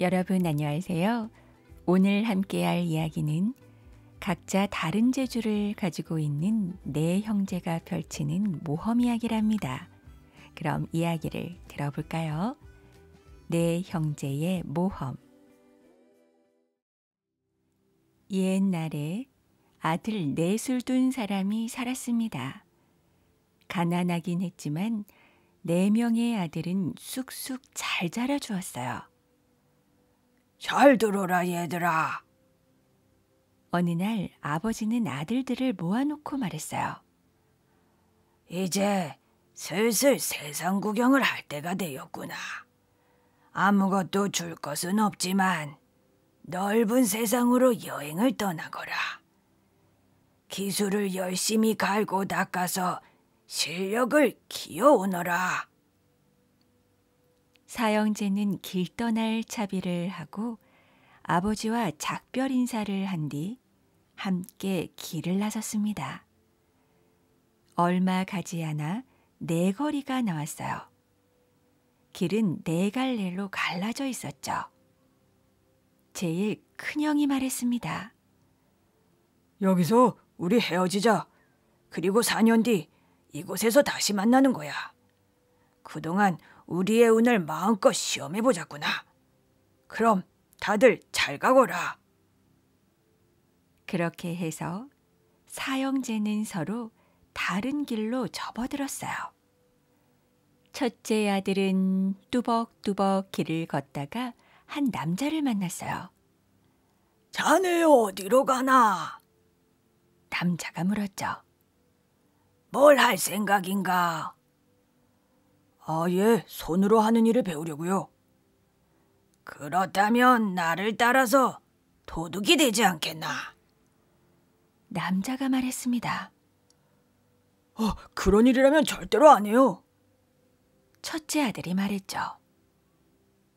여러분 안녕하세요. 오늘 함께할 이야기는 각자 다른 재주를 가지고 있는 네 형제가 펼치는 모험 이야기랍니다. 그럼 이야기를 들어볼까요? 네 형제의 모험. 옛날에 아들 넷을 둔 사람이 살았습니다. 가난하긴 했지만 네 명의 아들은 쑥쑥 잘 자라 주었어요. 잘 들어라 얘들아. 어느 날 아버지는 아들들을 모아놓고 말했어요. 이제 슬슬 세상 구경을 할 때가 되었구나. 아무것도 줄 것은 없지만 넓은 세상으로 여행을 떠나거라. 기술을 열심히 갈고 닦아서 실력을 키워오너라. 사형제는 길 떠날 차비를 하고 아버지와 작별 인사를 한 뒤 함께 길을 나섰습니다. 얼마 가지 않아 네 거리가 나왔어요. 길은 네 갈래로 갈라져 있었죠. 제일 큰형이 말했습니다. 여기서 우리 헤어지자. 그리고 4년 뒤 이곳에서 다시 만나는 거야. 그동안 우리의 운을 마음껏 시험해보자꾸나. 그럼 다들 잘 가거라. 그렇게 해서 사형제는 서로 다른 길로 접어들었어요. 첫째 아들은 뚜벅뚜벅 길을 걷다가 한 남자를 만났어요. 자네 어디로 가나? 남자가 물었죠. 뭘 할 생각인가? 아예 손으로 하는 일을 배우려고요. 그렇다면 나를 따라서 도둑이 되지 않겠나? 남자가 말했습니다. 어, 그런 일이라면 절대로 안해요 첫째 아들이 말했죠.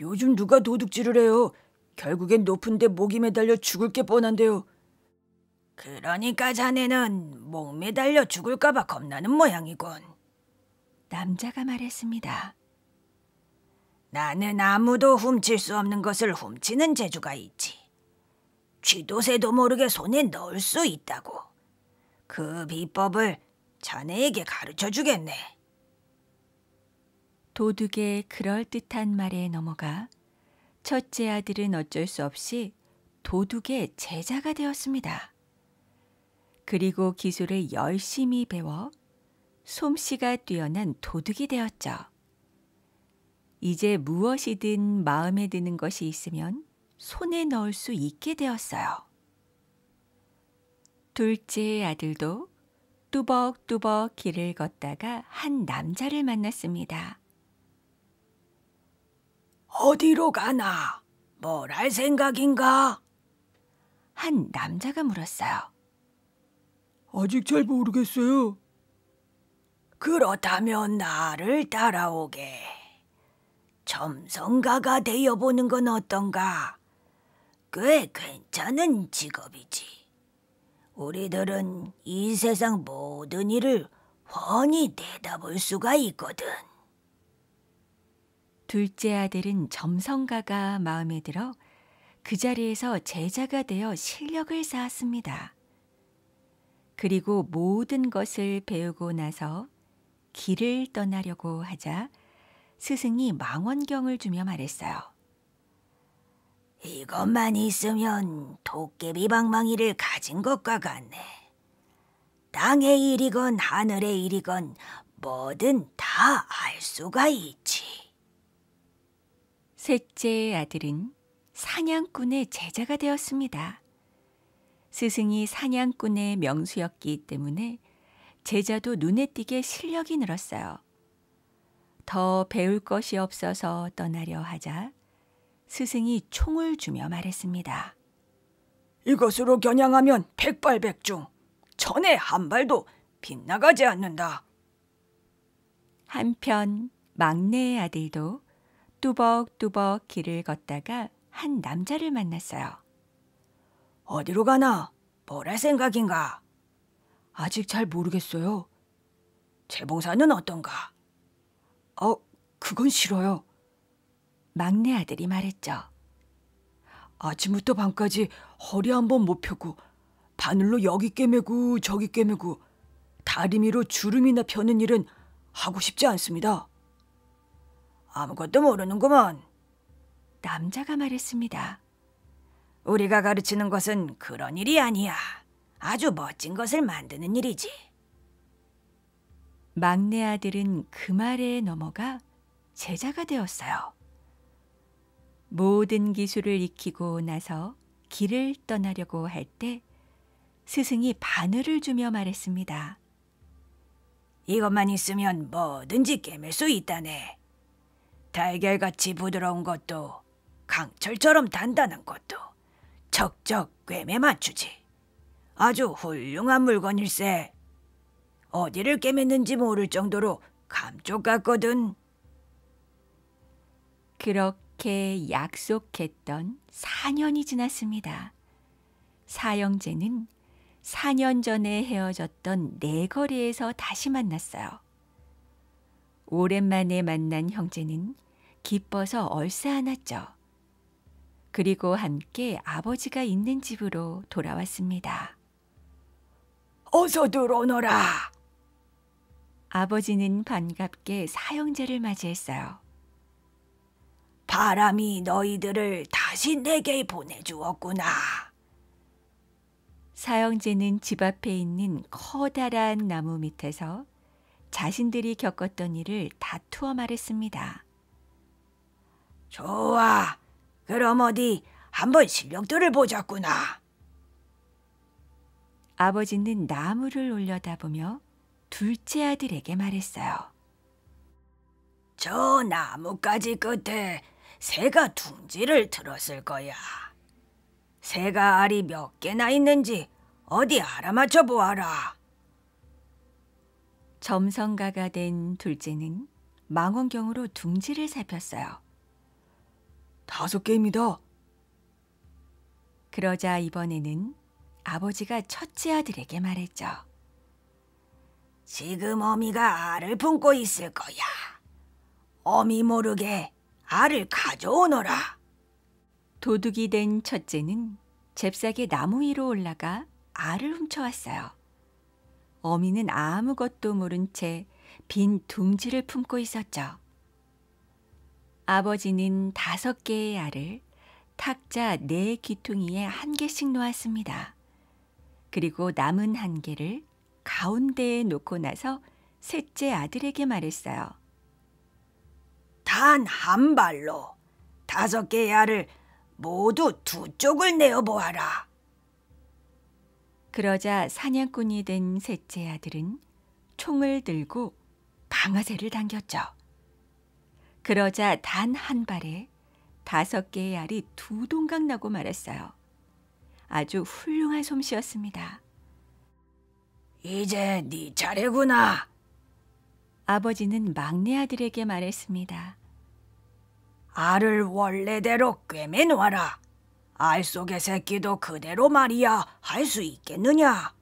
요즘 누가 도둑질을 해요. 결국엔 높은데 목이 매달려 죽을 게 뻔한데요. 그러니까 자네는 목 매달려 죽을까봐 겁나는 모양이군. 남자가 말했습니다. 나는 아무도 훔칠 수 없는 것을 훔치는 재주가 있지. 쥐도 새도 모르게 손에 넣을 수 있다고. 그 비법을 자네에게 가르쳐 주겠네. 도둑의 그럴듯한 말에 넘어가 첫째 아들은 어쩔 수 없이 도둑의 제자가 되었습니다. 그리고 기술을 열심히 배워 솜씨가 뛰어난 도둑이 되었죠. 이제 무엇이든 마음에 드는 것이 있으면 손에 넣을 수 있게 되었어요. 둘째 아들도 뚜벅뚜벅 길을 걷다가 한 남자를 만났습니다. 어디로 가나? 뭘 할 생각인가? 한 남자가 물었어요. 아직 잘 모르겠어요. 그렇다면 나를 따라오게. 점성가가 되어보는 건 어떤가? 꽤 괜찮은 직업이지. 우리들은 이 세상 모든 일을 훤히 내다볼 수가 있거든. 둘째 아들은 점성가가 마음에 들어 그 자리에서 제자가 되어 실력을 쌓았습니다. 그리고 모든 것을 배우고 나서 길을 떠나려고 하자 스승이 망원경을 주며 말했어요. 이것만 있으면 도깨비 방망이를 가진 것과 같네. 땅의 일이건 하늘의 일이건 뭐든 다 알 수가 있지. 셋째 아들은 사냥꾼의 제자가 되었습니다. 스승이 사냥꾼의 명수였기 때문에 제자도 눈에 띄게 실력이 늘었어요. 더 배울 것이 없어서 떠나려 하자 스승이 총을 주며 말했습니다. 이것으로 겨냥하면 백발백중, 전에 한 발도 빗나가지 않는다. 한편 막내의 아들도 뚜벅뚜벅 길을 걷다가 한 남자를 만났어요. 어디로 가나? 뭐라 생각인가? 아직 잘 모르겠어요. 재봉사는 어떤가? 어, 그건 싫어요. 막내 아들이 말했죠. 아침부터 밤까지 허리 한 번 못 펴고 바늘로 여기 꿰매고 저기 꿰매고 다리미로 주름이나 펴는 일은 하고 싶지 않습니다. 아무것도 모르는구먼. 남자가 말했습니다. 우리가 가르치는 것은 그런 일이 아니야. 아주 멋진 것을 만드는 일이지. 막내 아들은 그 말에 넘어가 제자가 되었어요. 모든 기술을 익히고 나서 길을 떠나려고 할 때 스승이 바늘을 주며 말했습니다. 이것만 있으면 뭐든지 깨맬 수 있다네. 달걀같이 부드러운 것도 강철처럼 단단한 것도 적적 꿰매 맞추지. 아주 훌륭한 물건일세. 어디를 꿰맸는지 모를 정도로 감쪽 같거든. 그렇게 약속했던 4년이 지났습니다. 사형제는 4년 전에 헤어졌던 내거리에서 네 다시 만났어요. 오랜만에 만난 형제는 기뻐서 얼싸 안았죠. 그리고 함께 아버지가 있는 집으로 돌아왔습니다. 어서 들어오너라. 아버지는 반갑게 사형제를 맞이했어요. 바람이 너희들을 다시 내게 보내주었구나. 사형제는 집 앞에 있는 커다란 나무 밑에서 자신들이 겪었던 일을 다투어 말했습니다. 좋아. 그럼 어디 한번 실력들을 보자꾸나. 아버지는 나무를 올려다보며 둘째 아들에게 말했어요. 저 나뭇가지 끝에 새가 둥지를 들었을 거야. 새가 알이 몇 개나 있는지 어디 알아맞혀 보아라. 점성가가 된 둘째는 망원경으로 둥지를 살폈어요. 다섯 개입니다. 그러자 이번에는 아버지가 첫째 아들에게 말했죠. 지금 어미가 알을 품고 있을 거야. 어미 모르게 알을 가져오너라. 도둑이 된 첫째는 잽싸게 나무 위로 올라가 알을 훔쳐왔어요. 어미는 아무것도 모른 채 빈 둥지를 품고 있었죠. 아버지는 다섯 개의 알을 탁자 네 귀퉁이에 한 개씩 놓았습니다. 그리고 남은 한 개를 가운데에 놓고 나서 셋째 아들에게 말했어요. 단 한 발로 다섯 개의 알을 모두 두 쪽을 내어 보아라. 그러자 사냥꾼이 된 셋째 아들은 총을 들고 방아쇠를 당겼죠. 그러자 단 한 발에 다섯 개의 알이 두 동강 나고 말았어요. 아주 훌륭한 솜씨였습니다. 이제 네 차례구나. 아버지는 막내 아들에게 말했습니다. 알을 원래대로 꿰매놓아라. 알 속의 새끼도 그대로 말이야 할 수 있겠느냐?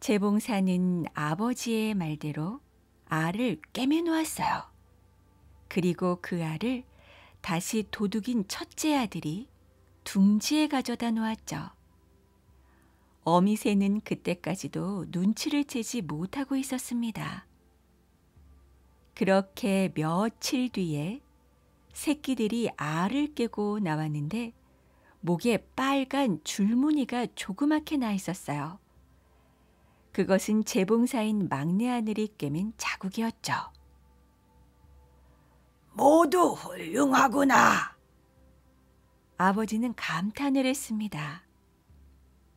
재봉사는 아버지의 말대로 알을 꿰매놓았어요. 그리고 그 알을 다시 도둑인 첫째 아들이 둥지에 가져다 놓았죠. 어미 새는 그때까지도 눈치를 채지 못하고 있었습니다. 그렇게 며칠 뒤에 새끼들이 알을 깨고 나왔는데 목에 빨간 줄무늬가 조그맣게 나 있었어요. 그것은 재봉사인 막내 아들이 깨민 자국이었죠. 모두 훌륭하구나. 아버지는 감탄을 했습니다.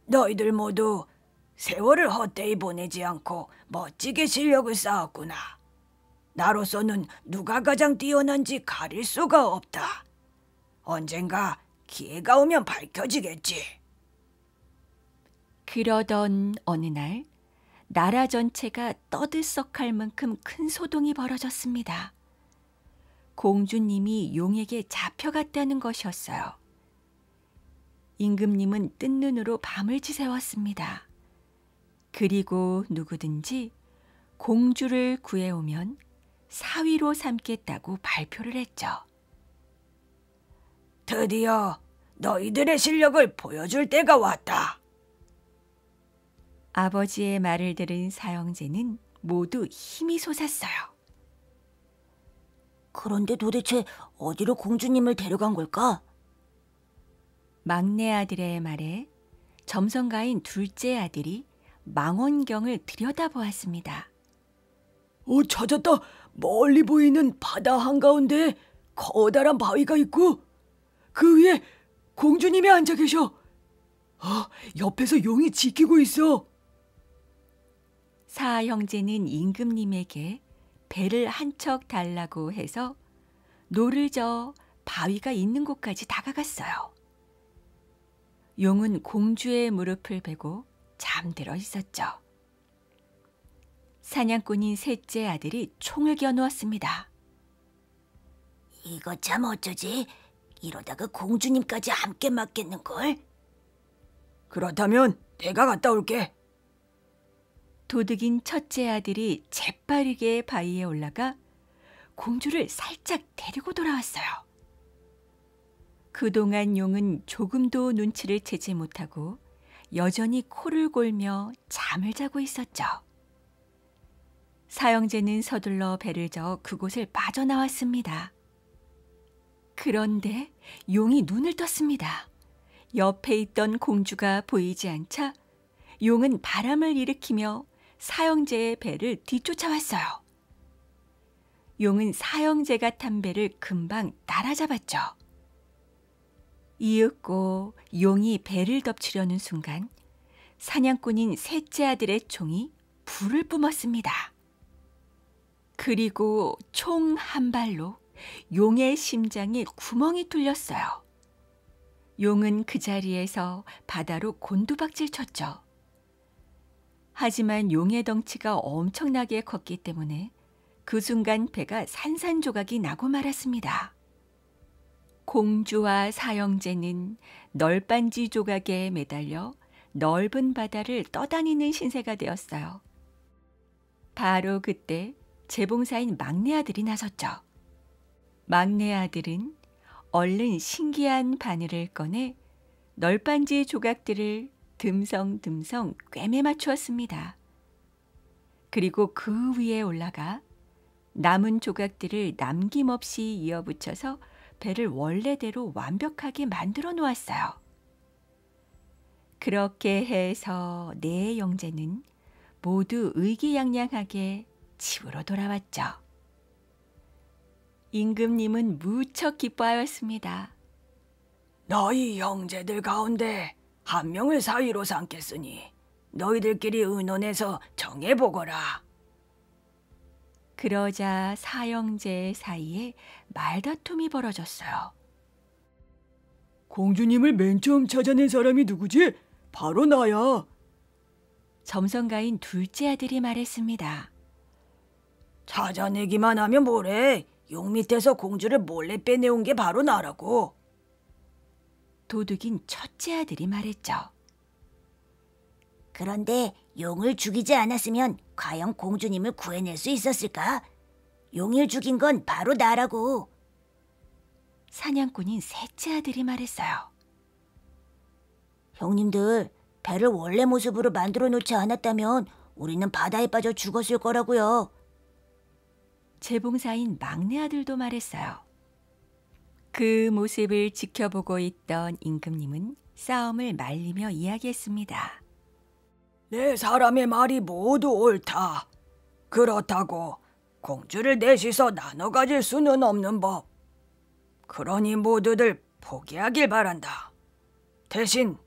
너희들 모두 세월을 헛되이 보내지 않고 멋지게 실력을 쌓았구나. 나로서는 누가 가장 뛰어난지 가릴 수가 없다. 언젠가 기회가 오면 밝혀지겠지. 그러던 어느 날 나라 전체가 떠들썩할 만큼 큰 소동이 벌어졌습니다. 공주님이 용에게 잡혀갔다는 것이었어요. 임금님은 뜬 눈으로 밤을 지새웠습니다. 그리고 누구든지 공주를 구해오면 사위로 삼겠다고 발표를 했죠. 드디어 너희들의 실력을 보여줄 때가 왔다. 아버지의 말을 들은 사형제는 모두 힘이 솟았어요. 그런데 도대체 어디로 공주님을 데려간 걸까? 막내 아들의 말에 점성가인 둘째 아들이 망원경을 들여다보았습니다. 어, 찾았다. 멀리 보이는 바다 한가운데 커다란 바위가 있고 그 위에 공주님이 앉아 계셔. 아, 옆에서 용이 지키고 있어. 사 형제는 임금님에게 배를 한 척 달라고 해서 노를 저어 바위가 있는 곳까지 다가갔어요. 용은 공주의 무릎을 베고 잠들어 있었죠. 사냥꾼인 셋째 아들이 총을 겨누었습니다. 이거 참 어쩌지? 이러다가 공주님까지 함께 맞겠는걸? 그렇다면 내가 갔다 올게. 도둑인 첫째 아들이 재빠르게 바위에 올라가 공주를 살짝 데리고 돌아왔어요. 그동안 용은 조금도 눈치를 채지 못하고 여전히 코를 골며 잠을 자고 있었죠. 사형제는 서둘러 배를 저어 그곳을 빠져나왔습니다. 그런데 용이 눈을 떴습니다. 옆에 있던 공주가 보이지 않자 용은 바람을 일으키며 사형제의 배를 뒤쫓아왔어요. 용은 사형제가 탄 배를 금방 따라잡았죠. 이윽고 용이 배를 덮치려는 순간 사냥꾼인 셋째 아들의 총이 불을 뿜었습니다. 그리고 총 한 발로 용의 심장에 구멍이 뚫렸어요. 용은 그 자리에서 바다로 곤두박질 쳤죠. 하지만 용의 덩치가 엄청나게 컸기 때문에 그 순간 배가 산산조각이 나고 말았습니다. 공주와 사형제는 널빤지 조각에 매달려 넓은 바다를 떠다니는 신세가 되었어요. 바로 그때 재봉사인 막내 아들이 나섰죠. 막내 아들은 얼른 신기한 바늘을 꺼내 널빤지 조각들을 듬성듬성 꿰매 맞추었습니다. 그리고 그 위에 올라가 남은 조각들을 남김없이 이어붙여서 배를 원래대로 완벽하게 만들어 놓았어요. 그렇게 해서 네 형제는 모두 의기양양하게 집으로 돌아왔죠. 임금님은 무척 기뻐하였습니다. 너희 형제들 가운데 한 명을 사위로 삼겠으니 너희들끼리 의논해서 정해보거라. 그러자 사형제 사이에 말다툼이 벌어졌어요. 공주님을 맨 처음 찾아낸 사람이 누구지? 바로 나야. 점성가인 둘째 아들이 말했습니다. 찾아내기만 하면 뭐래. 용 밑에서 공주를 몰래 빼내온 게 바로 나라고. 도둑인 첫째 아들이 말했죠. 그런데 용을 죽이지 않았으면 과연 공주님을 구해낼 수 있었을까? 용을 죽인 건 바로 나라고. 사냥꾼인 셋째 아들이 말했어요. 형님들, 배를 원래 모습으로 만들어 놓지 않았다면 우리는 바다에 빠져 죽었을 거라고요. 재봉사인 막내 아들도 말했어요. 그 모습을 지켜보고 있던 임금님은 싸움을 말리며 이야기했습니다. 내 사람의 말이 모두 옳다. 그렇다고 공주를 넷이서 나눠 가질 수는 없는 법. 그러니 모두들 포기하길 바란다. 대신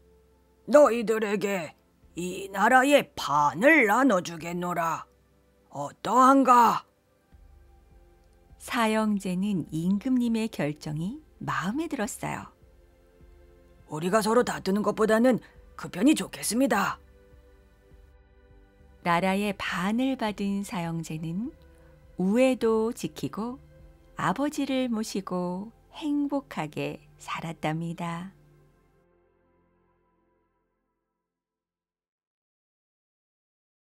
너희들에게 이 나라의 반을 나눠주겠노라. 어떠한가? 사형제는 임금님의 결정이 마음에 들었어요. 우리가 서로 다투는 것보다는 그 편이 좋겠습니다. 나라의 반을 받은 사형제는 우애도 지키고 아버지를 모시고 행복하게 살았답니다.